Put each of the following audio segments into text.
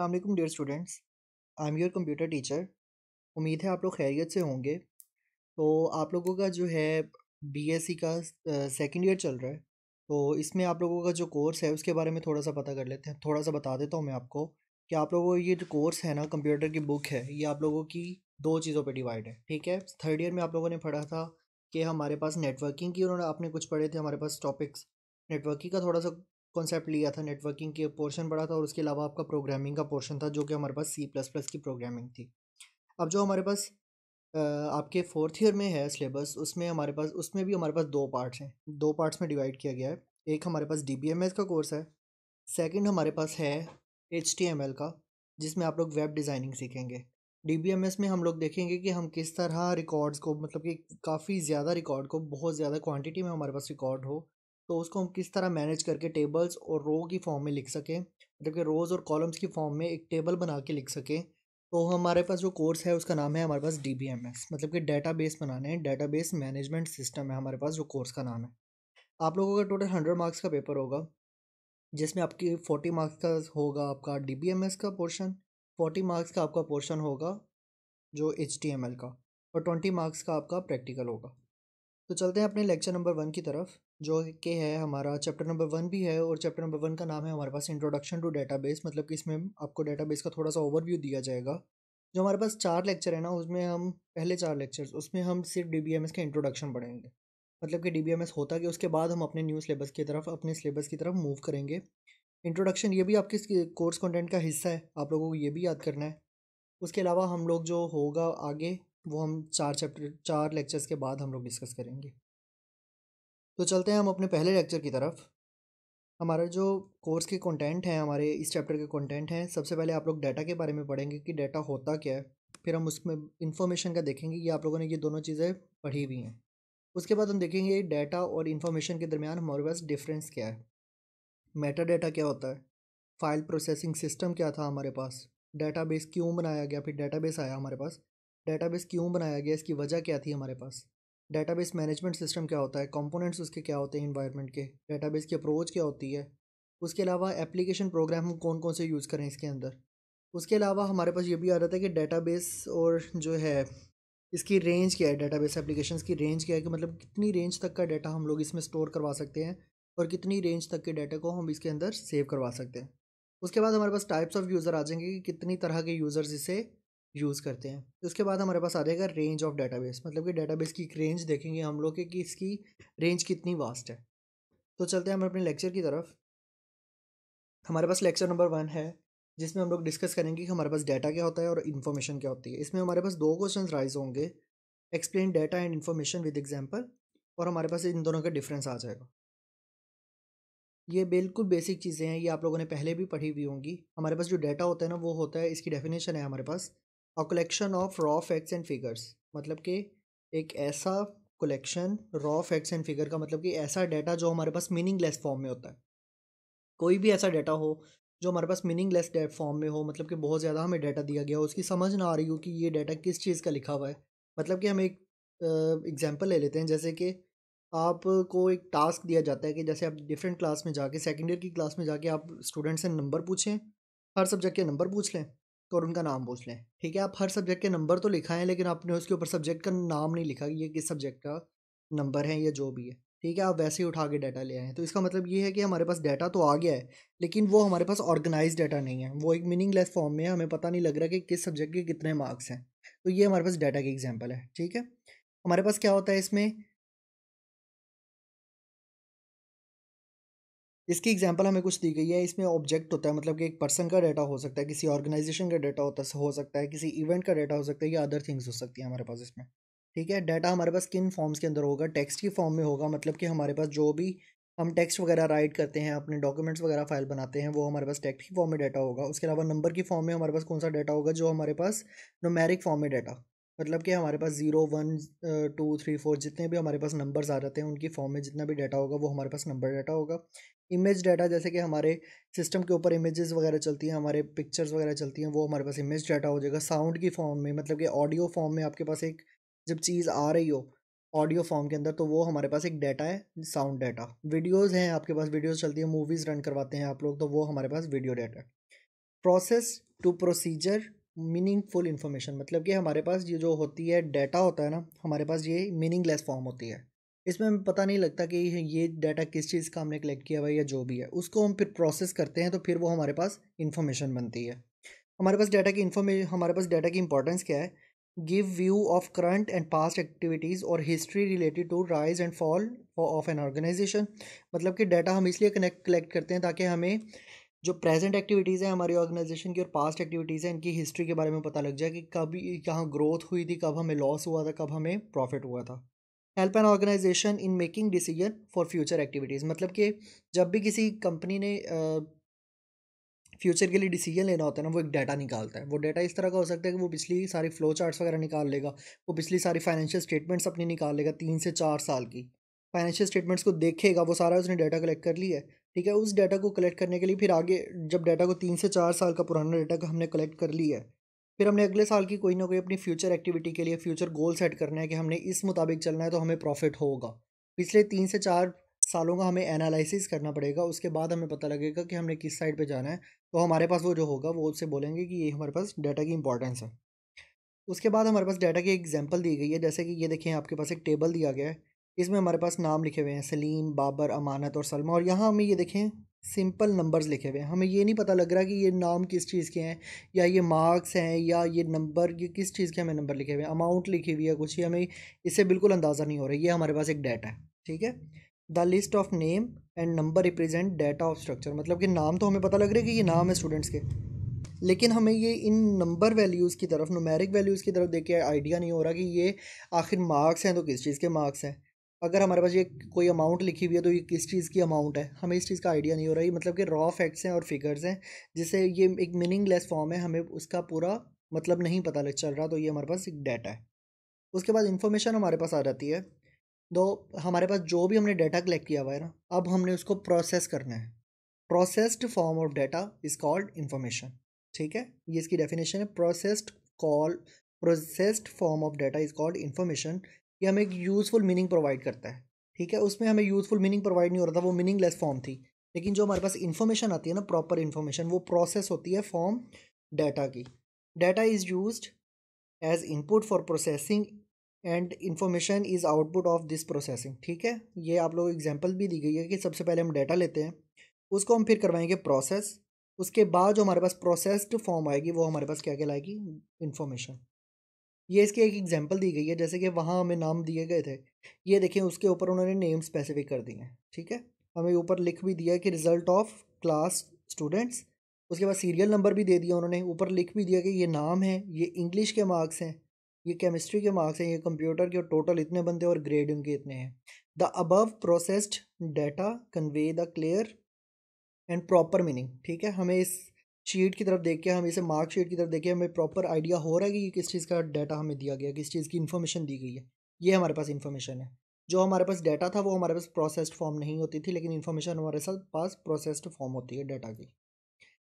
अल्लाम dear students I am your computer teacher उम्मीद है आप लोग खैरियत से होंगे तो आप लोगों का जो है बीएससी का सेकंड ईयर चल रहा है तो इसमें आप लोगों का जो कोर्स है उसके बारे में थोड़ा सा पता कर लेते हैं थोड़ा सा बता देता हूँ मैं आपको कि आप लोगों ये जो कोर्स है ना कंप्यूटर की बुक है ये आप लोगों की दो चीज़ों पर डिवाइड है ठीक है थर्ड ईयर में आप लोगों ने पढ़ा था कि हमारे पास नेटवर्किंग की उन्होंने आपने कुछ पढ़े थे हमारे पास टॉपिक्स नेटवर्किंग का थोड़ा सा कॉन्सेप्ट लिया था नेटवर्किंग के पोर्शन पढ़ा था और उसके अलावा आपका प्रोग्रामिंग का पोर्शन था जो कि हमारे पास सी प्लस प्लस की प्रोग्रामिंग थी अब जो हमारे पास आपके फोर्थ ईयर में है सिलेबस उसमें हमारे पास उसमें भी हमारे पास दो पार्ट्स हैं दो पार्ट्स में डिवाइड किया गया है एक हमारे पास डी का कोर्स है सेकेंड हमारे पास है एच का जिसमें आप लोग वेब डिज़ाइनिंग सीखेंगे डी में हम लोग देखेंगे कि हम किस तरह रिकॉर्ड्स को मतलब कि काफ़ी ज़्यादा रिकॉर्ड को बहुत ज़्यादा क्वांटिटी में हमारे पास रिकॉर्ड हो तो उसको हम किस तरह मैनेज करके टेबल्स और रो की फॉर्म में लिख सकें मतलब कि रोज़ और कॉलम्स की फॉर्म में एक टेबल बना के लिख सकें तो हमारे पास जो कोर्स है उसका नाम है हमारे पास डी मतलब कि डाटा बेस बनाने डाटा बेस मैनेजमेंट सिस्टम है हमारे पास जो कोर्स का नाम है आप लोगों का टोटल हंड्रेड मार्क्स का पेपर होगा जिसमें आपकी फोर्टी मार्क्स का होगा आपका डी का पोर्शन फोर्टी मार्क्स का आपका पोर्शन होगा जो एच का और ट्वेंटी मार्क्स का आपका प्रैक्टिकल होगा तो चलते हैं अपने लेक्चर नंबर वन की तरफ जो कि है हमारा चैप्टर नंबर वन भी है और चैप्टर नंबर वन का नाम है हमारे पास इंट्रोडक्शन टू डेटाबेस मतलब कि इसमें आपको डेटाबेस का थोड़ा सा ओवरव्यू दिया जाएगा जो हमारे पास चार लेक्चर है ना उसमें हम पहले चार लेक्चर्स उसमें हम सिर्फ डी बी एम एस का इंट्रोडक्शन पढ़ेंगे मतलब कि डी बी एम एस होता कि उसके बाद हम अपने न्यू सिलेबस की तरफ अपने सिलेबस की तरफ मूव करेंगे इंट्रोडक्शन ये भी आपके कोर्स कंटेंट का हिस्सा है आप लोगों को ये भी याद करना है उसके अलावा हम लोग जो होगा आगे वो हम चार चैप्टर चार लेक्चर्स के बाद हम लोग डिस्कस करेंगे तो चलते हैं हम अपने पहले लेक्चर की तरफ हमारा जो कोर्स के कंटेंट हैं हमारे इस चैप्टर के कंटेंट हैं सबसे पहले आप लोग डाटा के बारे में पढ़ेंगे कि डाटा होता क्या है फिर हम उसमें इन्फॉर्मेशन का देखेंगे कि आप लोगों ने ये दोनों चीज़ें पढ़ी हुई हैं उसके बाद हम देखेंगे डाटा और इन्फॉर्मेशन के दरमियान हमारे पास डिफरेंस क्या है मेटा डाटा क्या होता है फाइल प्रोसेसिंग सिस्टम क्या था हमारे पास डाटा क्यों बनाया गया फिर डाटा आया हमारे पास डेटाबेस क्यों बनाया गया इसकी वजह क्या थी हमारे पास डेटाबेस मैनेजमेंट सिस्टम क्या होता है कंपोनेंट्स उसके क्या होते हैं इन्वायरमेंट के डेटाबेस की अप्रोच क्या होती है उसके अलावा एप्लीकेशन प्रोग्राम हम कौन कौन से यूज़ करें इसके अंदर उसके अलावा हमारे पास ये भी आ जाता है कि डेटाबेस और जो है इसकी रेंज क्या है डेटाबेस एप्लीकेशन की रेंज क्या है कि मतलब कितनी रेंज तक का डाटा हम लोग इसमें स्टोर करवा सकते हैं और कितनी रेंज तक के डाटा को हम इसके अंदर सेव करवा सकते हैं उसके बाद हमारे पास टाइप्स ऑफ यूज़र आ जाएंगे कि कितनी तरह के यूज़र्स इसे यूज़ करते हैं उसके बाद हमारे पास आ जाएगा रेंज ऑफ डेटाबेस मतलब कि डेटाबेस की एक रेंज देखेंगे हम लोग कि इसकी रेंज कितनी वास्ट है तो चलते हैं हम अपने लेक्चर की तरफ हमारे पास लेक्चर नंबर वन है जिसमें हम लोग डिस्कस करेंगे कि हमारे पास डाटा क्या होता है और इन्फॉर्मेशन क्या होती है इसमें हमारे पास दो क्वेश्चन राइज होंगे explain data and information with example और हमारे पास इन दोनों का डिफरेंस आ जाएगा ये बिल्कुल बेसिक चीज़ें हैं ये आप लोगों ने पहले भी पढ़ी हुई होंगी हमारे पास जो डाटा होता है ना वो होता है इसकी डेफिनेशन है हमारे पास a collection of raw facts and figures मतलब कि एक ऐसा collection raw facts and figure का मतलब कि ऐसा डाटा जो हमारे पास मीनिंगलेस फॉर्म में होता है कोई भी ऐसा डाटा हो जो हमारे पास मीनिंगलेस फॉर्म में हो मतलब कि बहुत ज़्यादा हमें डाटा दिया गया हो उसकी समझ ना आ रही हो कि ये डाटा किस चीज़ का लिखा हुआ है मतलब कि हम एक एग्जाम्पल ले लेते हैं जैसे कि आपको एक टास्क दिया जाता है कि जैसे आप डिफरेंट क्लास में जाके सेकेंड ईयर की क्लास में जाके आप स्टूडेंट से नंबर पूछें हर सब्जेक्ट के नंबर पूछ लें तो और उनका नाम पूछ लें ठीक है आप हर सब्जेक्ट के नंबर तो लिखा है लेकिन आपने उसके ऊपर सब्जेक्ट का नाम नहीं लिखा कि ये किस सब्जेक्ट का नंबर है या जो भी है ठीक है आप वैसे ही उठा के डाटा ले आए हैं तो इसका मतलब ये है कि हमारे पास डाटा तो आ गया है लेकिन वो हमारे पास ऑर्गेनाइज डाटा नहीं है वो एक मीनिंगलेस फॉर्म में है हमें पता नहीं लग रहा कि किस सब्जेक्ट के कितने मार्क्स हैं तो ये हमारे पास डाटा की एग्जाम्पल है ठीक है हमारे पास क्या होता है इसमें इसकी एग्जांपल हमें कुछ दी गई है इसमें ऑब्जेक्ट होता है मतलब कि एक पर्सन का डाटा हो सकता है किसी ऑर्गेनाइजेशन का डाटा होता हो सकता है किसी इवेंट का डाटा हो सकता है या अदर थिंग्स हो सकती है हमारे पास इसमें ठीक है डाटा हमारे पास किन फॉर्म्स के अंदर होगा टेक्स्ट की फॉर्म में होगा मतलब कि हमारे पास जो भी हम टेक्स्ट वगैरह राइट करते हैं अपने डॉक्यूमेंट्स वगैरह फाइल बनाते हैं वो हमारे पास टेक्स्ट की फॉर्म में डाटा होगा उसके अलावा नंबर की फॉर्म में हमारे पास कौन सा डाटा होगा जो हमारे पास नोमेरिक फॉर्म में डाटा मतलब कि हमारे पास zero one two three four जितने भी हमारे पास नंबर्स आ जाते हैं उनकी फॉर्म में जितना भी डाटा होगा वो हमारे पास नंबर डाटा होगा इमेज डाटा जैसे कि हमारे सिस्टम के ऊपर इमेजेस वगैरह चलती हैं हमारे पिक्चर्स वगैरह चलती हैं वो हमारे पास इमेज डाटा हो जाएगा साउंड की फॉर्म में मतलब कि ऑडियो फॉर्म में आपके पास एक जब चीज़ आ रही हो ऑडियो फॉर्म के अंदर तो वो हमारे पास एक डाटा है साउंड डाटा वीडियोज़ हैं आपके पास वीडियोज़ चलती हैं मूवीज़ रन करवाते हैं आप लोग तो वो हमारे पास video data process to procedure meaningful information मतलब कि हमारे पास ये जो होती है डाटा होता है ना हमारे पास ये मीनिंगलेस फॉर्म होती है इसमें हमें पता नहीं लगता कि ये डाटा किस चीज़ का हमने कलेक्ट किया हुआ या जो भी है उसको हम फिर प्रोसेस करते हैं तो फिर वो हमारे पास इन्फॉर्मेशन बनती है हमारे पास डाटा की इन्फॉर्मेशन हमारे पास डाटा की इंपॉर्टेंस क्या है give view of current and past activities और history related to rise and fall of an organisation मतलब कि डाटा हम इसलिए कनेक्ट कलेक्ट करते हैं ताकि हमें जो प्रेजेंट एक्टिविटीज़ हैं हमारी ऑर्गेनाइजेशन की और पास्ट एक्टिविटीज़ हैं इनकी हिस्ट्री के बारे में पता लग जाए कि कब कहाँ ग्रोथ हुई थी कब हमें लॉस हुआ था कब हमें प्रॉफिट हुआ था help an organisation in making decision for future activities मतलब कि जब भी किसी कंपनी ने फ्यूचर के लिए डिसीजन लेना होता है ना वो एक डाटा निकालता है वो डाटा इस तरह का हो सकता है कि वो पिछली सारी फ्लो चार्ट्स वगैरह निकाल लेगा वो पिछली सारी फाइनेंशियल स्टेटमेंट्स अपनी निकाल लेगा तीन से चार साल की फाइनेंशियल स्टेटमेंट्स को देखेगा वो सारा उसने डाटा कलेक्ट कर लिया है ठीक है उस डाटा को कलेक्ट करने के लिए फिर आगे जब डाटा को तीन से चार साल का पुराना डाटा का हमने कलेक्ट कर लिया है फिर हमने अगले साल की कोई ना कोई अपनी फ्यूचर एक्टिविटी के लिए फ्यूचर गोल सेट करना है कि हमने इस मुताबिक चलना है तो हमें प्रॉफिट होगा पिछले तीन से चार सालों का हमें एनालिसिस करना पड़ेगा उसके बाद हमें पता लगेगा कि हमने किस साइड पर जाना है तो हमारे पास वो जो होगा वो उससे बोलेंगे कि ये हमारे पास डाटा की इंपॉर्टेंस है उसके बाद हमारे पास डाटा की एग्जाम्पल दी गई है जैसे कि ये देखें आपके पास एक टेबल दिया गया है इसमें हमारे पास नाम लिखे हुए हैं सलीम बाबर अमानत और सलमा और यहाँ हमें ये देखें सिंपल नंबर्स लिखे हुए हैं हमें ये नहीं पता लग रहा कि ये नाम किस चीज़ के हैं या ये मार्क्स हैं या ये नंबर ये किस चीज़ के हमें नंबर लिखे हुए हैं अमाउंट लिखी हुई है कुछ ही हमें इससे बिल्कुल अंदाज़ा नहीं हो रहा ये हमारे पास एक डाटा है ठीक है the list of name and number represent data of structure मतलब कि नाम तो हमें पता लग रहा है कि ये नाम है स्टूडेंट्स के लेकिन हमें ये इन नंबर वैल्यूज़ की तरफ नुमेरिक वैल्यूज़ की तरफ देख के आइडिया नहीं हो रहा कि ये आखिर मार्क्स हैं तो किस चीज़ के मार्क्स हैं अगर हमारे पास ये कोई अमाउंट लिखी हुई है तो ये किस चीज़ की अमाउंट है हमें इस चीज़ का आइडिया नहीं हो रहा है मतलब कि रॉ फैक्ट्स हैं और फिगर्स हैं जिससे ये एक मीनिंगलेस फॉर्म है हमें उसका पूरा मतलब नहीं पता लग चल रहा तो ये हमारे पास एक डाटा है उसके बाद इन्फॉर्मेशन हमारे पास आ जाती है तो हमारे पास जो भी हमने डाटा कलेक्ट किया हुआ है ना अब हमने उसको प्रोसेस करना है processed form of data is called information ठीक है ये इसकी डेफिनेशन है processed call processed form of data is called information ये हमें एक यूज़फुल मीनिंग प्रोवाइड करता है ठीक है उसमें हमें यूज़फुल मीनिंग प्रोवाइड नहीं हो रहा था वो लेस फॉर्म थी लेकिन जो हमारे पास इन्फॉर्मेशन आती है ना प्रॉपर इन्फॉर्मेशन वो प्रोसेस होती है फॉर्म डाटा की data is use as input for processing and information is output of this processing ठीक है ये आप लोग एग्जाम्पल भी दी गई है कि सबसे पहले हम डाटा लेते हैं उसको हम फिर करवाएंगे प्रोसेस उसके बाद जो हमारे पास प्रोसेस्ड फॉर्म आएगी वो हमारे पास क्या कहलाएगी इन्फॉर्मेशन ये इसकी एक एग्जाम्पल दी गई है जैसे कि वहाँ हमें नाम दिए गए थे ये देखें उसके ऊपर उन्होंने नेम स्पेसिफिक कर दिए हैं ठीक है हमें ऊपर लिख भी दिया कि रिजल्ट ऑफ क्लास स्टूडेंट्स उसके बाद सीरियल नंबर भी दे दिया उन्होंने ऊपर लिख भी दिया कि ये नाम है ये इंग्लिश के मार्क्स हैं ये केमिस्ट्री के मार्क्स हैं ये कंप्यूटर के और टोटल इतने बनते हैं और ग्रेड उनके इतने हैं the above processed data convey the clear and proper meaning ठीक है हमें इस शीट की तरफ देख के हम इसे मार्क शीट की तरफ देखें हमें प्रॉपर आइडिया हो रहा है कि किस चीज़ का डाटा हमें दिया गया किस चीज़ की इन्फॉर्मेशन दी गई है ये हमारे पास इन्फॉर्मेशन है जो हमारे पास डाटा था वो हमारे पास प्रोसेस्ड फॉर्म नहीं होती थी लेकिन इन्फॉर्मेशन हमारे साथ पास प्रोसेस्ड फॉर्म होती है डाटा की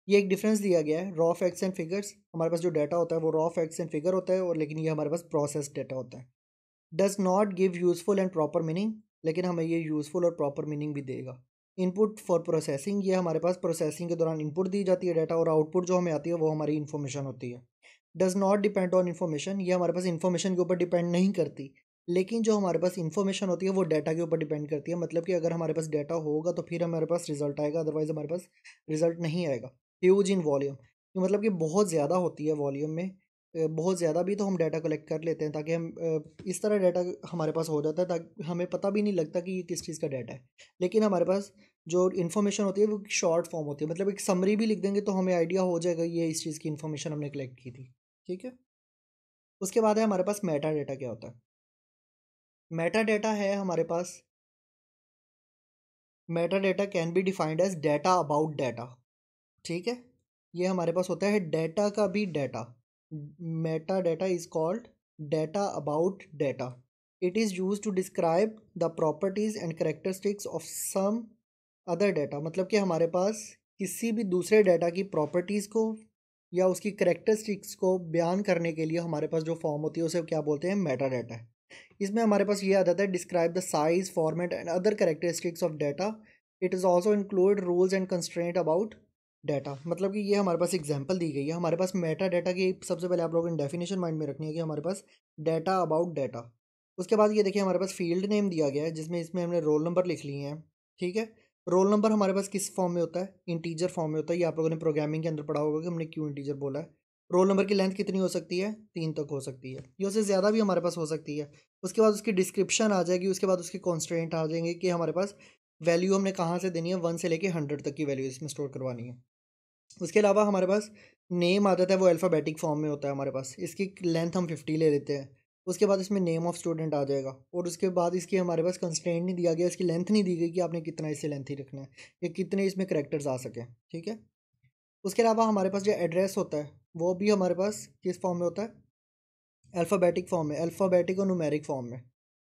ये एक डिफरेंस दिया गया है रॉ फैक्ट्स एंड फिगर्स हमारे पास जो डाटा होता है वो रॉ फैक्ट्स एंड फिगर होता है और लेकिन ये हमारे पास प्रोसेस्ड डाटा होता है does not give useful and proper meaning लेकिन हमें ये यूजफुल और प्रॉपर मीनिंग भी देगा इनपुट फॉर प्रोसेसिंग ये हमारे पास प्रोसेसिंग के दौरान इनपुट दी जाती है डाटा और आउटपुट जो हमें आती है वो हमारी इन्फॉर्मेशन होती है does not depend on information ये हमारे पास इन्फॉर्मेशन के ऊपर डिपेंड नहीं करती लेकिन जो हमारे पास इन्फॉर्मेशन होती है वो डाटा के ऊपर डिपेंड करती है मतलब कि अगर हमारे पास डाटा होगा तो फिर हमारे पास रिजल्ट आएगा अदरवाइज हमारे पास रिजल्ट नहीं आएगा ह्यूज इन वॉल्यूम मतलब कि बहुत ज़्यादा होती है वॉल्यूम में बहुत ज़्यादा भी तो हम डाटा कलेक्ट कर लेते हैं ताकि हम इस तरह डाटा हमारे पास हो जाता है ताकि हमें पता भी नहीं लगता कि ये किस चीज़ का डाटा है लेकिन हमारे पास जो इन्फॉर्मेशन होती है वो शॉर्ट फॉर्म होती है मतलब एक समरी भी लिख देंगे तो हमें आइडिया हो जाएगा ये इस चीज़ की इन्फॉर्मेशन हमने कलेक्ट की थी ठीक है उसके बाद है हमारे पास मेटा डाटा क्या होता है मेटा डाटा है हमारे पास meta data can be defined as data about data ठीक है ये हमारे पास होता है डेटा का भी data metadata is called data about data. It is used to describe the properties and characteristics of some other data. मतलब कि हमारे पास किसी भी दूसरे डाटा की प्रॉपर्टीज़ को या उसकी करेक्टरिस्टिक्स को बयान करने के लिए हमारे पास जो फॉर्म होती है उसे क्या बोलते हैं मेटा डाटा है इसमें हमारे पास ये आ जाता है describe the size format and other characteristics of data it is also include rules and constraint about data मतलब कि ये हमारे पास एग्जाम्पल दी गई है हमारे पास मेटा डाटा की सबसे पहले आप लोगों ने डेफिनेशन माइंड में रखनी है कि हमारे पास डाटा अबाउट डाटा उसके बाद ये देखिए हमारे पास फील्ड नेम दिया गया है जिसमें इसमें हमने रोल नंबर लिख लिए हैं ठीक है रोल नंबर हमारे पास किस फॉर्म में होता है इंटीजर फॉर्म में होता है ये आप लोगों ने प्रोग्रामिंग के अंदर पढ़ा होगा कि हमने क्यों इंटीजर बोला है रोल नंबर की लेंथ कितनी हो सकती है तीन तक हो सकती है या उससे ज़्यादा भी हमारे पास हो सकती है उसके बाद उसकी डिस्क्रिप्शन आ जाएगी उसके बाद उसके कॉन्स्टेंट आ जाएंगे कि हमारे पास वैल्यू हमने कहाँ से देनी है वन से लेके हंड्रेड तक की वैल्यू इसमें स्टोर करवानी है उसके अलावा हमारे पास नेम आता है वो अल्फ़ाबेटिक फॉर्म में होता है हमारे पास इसकी लेंथ हम फिफ्टी ले लेते हैं उसके बाद इसमें नेम ऑफ स्टूडेंट आ जाएगा और उसके बाद इसकी हमारे पास कंस्टेंट नहीं दिया गया इसकी लेंथ नहीं दी गई कि आपने कितना इससे लेंथ ही रखना है या कितने इसमें करेक्टर्स आ सकें ठीक है उसके अलावा हमारे पास जो एड्रेस होता है वो भी हमारे पास किस फॉर्म में होता है अल्फ़ाबेटिक फॉर्म में अल्फ़ाबेटिक और नुमेरिक फॉर्म में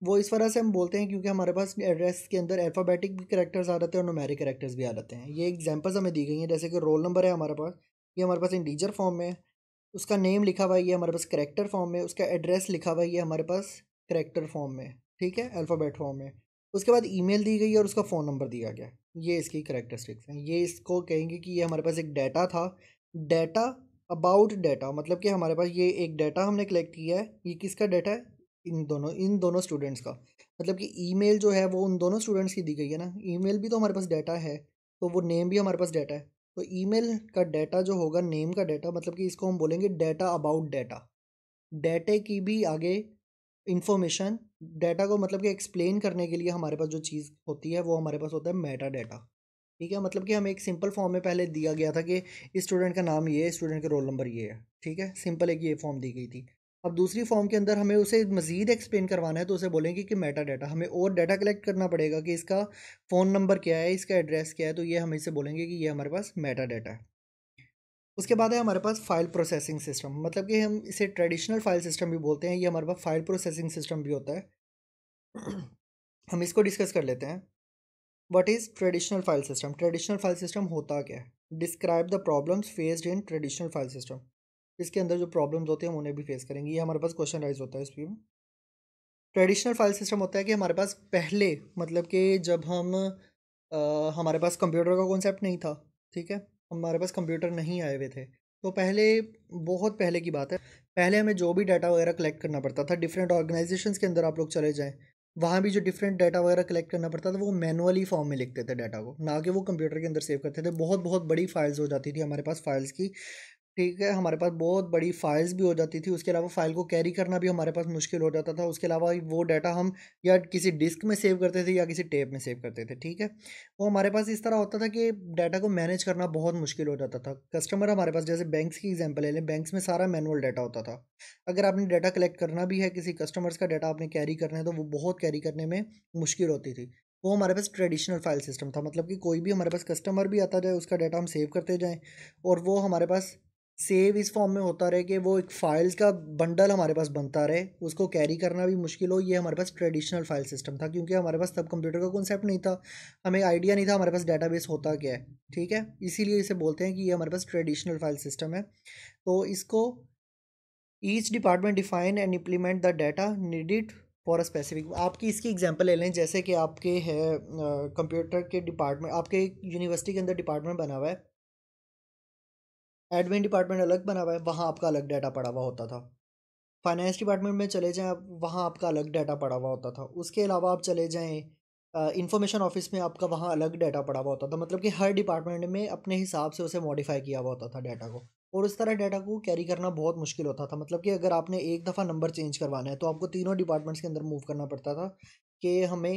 वो इस वजह से हम बोलते हैं क्योंकि हमारे पास एड्रेस के अंदर अल्फ़ाबेटिक भी करेक्टर्स आ जाते हैं और नोमेरिक करेक्टर्स भी आ जाते हैं ये एग्जाम्पल्स हमें दी गई हैं जैसे कि रोल नंबर है हमारे पास ये हमारे पास इंटीजर फॉर्म में उसका नेम लिखा हुआ है ये हमारे पास करेक्टर फॉर्म में उसका एड्रेस लिखा हुआ है ये हमारे पास करेक्टर फॉर्म में ठीक है अल्फ़ाबेट फॉर्म में उसके बाद ई दी गई और उसका फ़ोन नंबर दिया गया ये इसकी करेक्टरिस्टिक्स हैं ये इसको कहेंगे कि ये हमारे पास एक डाटा था डाटा अबाउट डाटा मतलब कि हमारे पास ये एक डाटा हमने कलेक्ट किया है ये किसका डाटा है इन दोनों इन दोनों स्टूडेंट्स का मतलब कि ईमेल जो है वो उन दोनों स्टूडेंट्स की दी गई है ना ईमेल भी तो हमारे पास डाटा है तो वो नेम भी हमारे पास डाटा है तो ईमेल का डाटा जो होगा नेम का डाटा मतलब कि इसको हम बोलेंगे डाटा अबाउट डाटा डाटे की भी आगे इन्फॉर्मेशन डाटा को मतलब कि एक्सप्लेन करने के लिए हमारे पास जो चीज़ होती है वो हमारे पास होता है मेटा डाटा ठीक है मतलब कि हमें एक सिंपल फॉर्म में पहले दिया गया था कि इस स्टूडेंट का नाम ये है स्टूडेंट का रोल नंबर ये है ठीक है सिंपल एक ये फॉर्म दी गई थी अब दूसरी फॉर्म के अंदर हमें उसे मज़ीद एक्सप्लेन करवाना है तो उसे बोलेंगे कि मेटा डाटा हमें और डाटा कलेक्ट करना पड़ेगा कि इसका फ़ोन नंबर क्या है इसका एड्रेस क्या है तो ये हम इसे बोलेंगे कि ये हमारे पास मेटा डाटा है उसके बाद है हमारे पास फाइल प्रोसेसिंग सिस्टम मतलब कि हम इसे ट्रेडिशनल फाइल सिस्टम भी बोलते हैं ये हमारे पास फाइल प्रोसेसिंग सिस्टम भी होता है हम इसको डिस्कस कर लेते हैं what is traditional file system traditional file system होता क्या है describe the problems faced in traditional file system इसके अंदर जो प्रॉब्लम्स होते हैं हम उन्हें भी फेस करेंगे ये हमारे पास क्वेश्चन राइज होता है इस पी में ट्रेडिशनल फाइल सिस्टम होता है कि हमारे पास पहले मतलब कि जब हम आ, हमारे पास कंप्यूटर का कॉन्सेप्ट नहीं था ठीक है हमारे पास कंप्यूटर नहीं आए हुए थे तो पहले बहुत पहले की बात है पहले हमें जो भी डाटा वगैरह कलेक्ट करना पड़ता था डिफरेंट ऑर्गेनाइजेशंस के अंदर आप लोग चले जाएँ वहाँ भी जो डिफरेंट डाटा वगैरह कलेक्ट करना पड़ता था वो मैनुअली फॉर्म में लिखते थे डाटा को ना कि वो कंप्यूटर के अंदर सेव करते थे बहुत बहुत बड़ी फाइल्स हो जाती थी हमारे पास फाइल्स की ठीक है हमारे पास बहुत बड़ी फाइल्स भी हो जाती थी उसके अलावा फाइल को कैरी करना भी हमारे पास मुश्किल हो जाता था उसके अलावा वो डाटा हम या किसी डिस्क में सेव करते थे या किसी टेप में सेव करते थे ठीक है वो तो हमारे पास इस तरह होता था कि डाटा को मैनेज करना बहुत मुश्किल हो जाता था कस्टमर हमारे पास जैसे बैंक्स की एग्जाम्पल ले लें बैंक्स में सारा मैनुअल डाटा होता था अगर आपने डाटा कलेक्ट करना भी है किसी कस्टमर्स का डाटा आपने कैरी करना है तो वो बहुत कैरी करने में मुश्किल होती थी वो हमारे पास ट्रेडिशनल फाइल सिस्टम था मतलब कि कोई भी हमारे पास कस्टमर भी आता जाए उसका डाटा हम सेव करते जाएँ और वो हमारे पास सेव इस फॉर्म में होता रहे कि वो एक फाइल्स का बंडल हमारे पास बनता रहे उसको कैरी करना भी मुश्किल हो ये हमारे पास ट्रेडिशनल फाइल सिस्टम था क्योंकि हमारे पास तब कंप्यूटर का कॉन्सेप्ट नहीं था हमें आइडिया नहीं था हमारे पास डेटाबेस होता क्या है ठीक है इसीलिए इसे बोलते हैं कि ये हमारे पास ट्रेडिशनल फाइल सिस्टम है तो इसको each department define and implement the data needed for a specific आपकी इसकी एग्जाम्पल ले लें जैसे कि आपके है कंप्यूटर के डिपार्टमेंट आपके यूनिवर्सिटी के अंदर डिपार्टमेंट बना हुआ है एडमिन डिपार्टमेंट अलग बना हुआ है वहाँ आपका अलग डाटा पड़ा हुआ होता था फाइनेंस डिपार्टमेंट में चले जाएँ आप वहाँ आपका अलग डाटा पड़ा हुआ होता था उसके अलावा आप चले जाएँ इन्फॉर्मेशन ऑफिस में आपका वहाँ अलग डाटा पड़ा हुआ होता था मतलब कि हर डिपार्टमेंट में अपने हिसाब से उसे मॉडिफाई किया हुआ होता था डाटा को और उस तरह डाटा को कैरी करना बहुत मुश्किल होता था मतलब कि अगर आपने एक दफ़ा नंबर चेंज करवाना है तो आपको तीनों डिपार्टमेंट्स के अंदर मूव करना पड़ता था कि हमें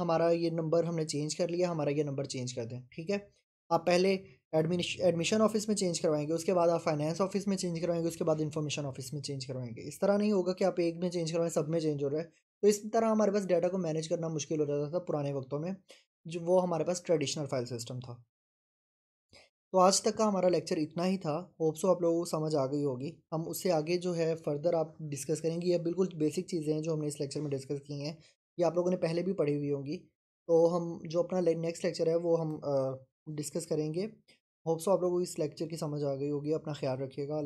हमारा ये नंबर हमने चेंज कर लिया हमारा ये नंबर चेंज कर दें ठीक है आप पहले एडमिशन ऑफिस में चेंज करवाएंगे उसके बाद आप फाइनेंस ऑफिस में चेंज करवाएंगे उसके बाद इन्फॉर्मेशन ऑफिस में चेंज करवाएंगे इस तरह नहीं होगा कि आप एक में चेंज करवाएं सब में चेंज हो रहा है तो इस तरह हमारे पास डाटा को मैनेज करना मुश्किल हो जाता था पुराने वक्तों में जो वो हमारे पास ट्रेडिशनल फाइल सिस्टम था तो आज तक का हमारा लेक्चर इतना ही था होप्सो आप लोगों को समझ आ गई होगी हम उससे आगे जो है फर्दर आप डिस्कस करेंगे ये बिल्कुल बेसिक चीज़ें हैं जो हमने इस लेक्चर में डिस्कस की हैं ये आप लोगों ने पहले भी पढ़ी हुई होंगी तो हम जो अपना नेक्स्ट लेक्चर है वो हम डिस्कस करेंगे होप्स आप लोगों को इस लेक्चर की समझ आ गई होगी अपना ख्याल रखिएगा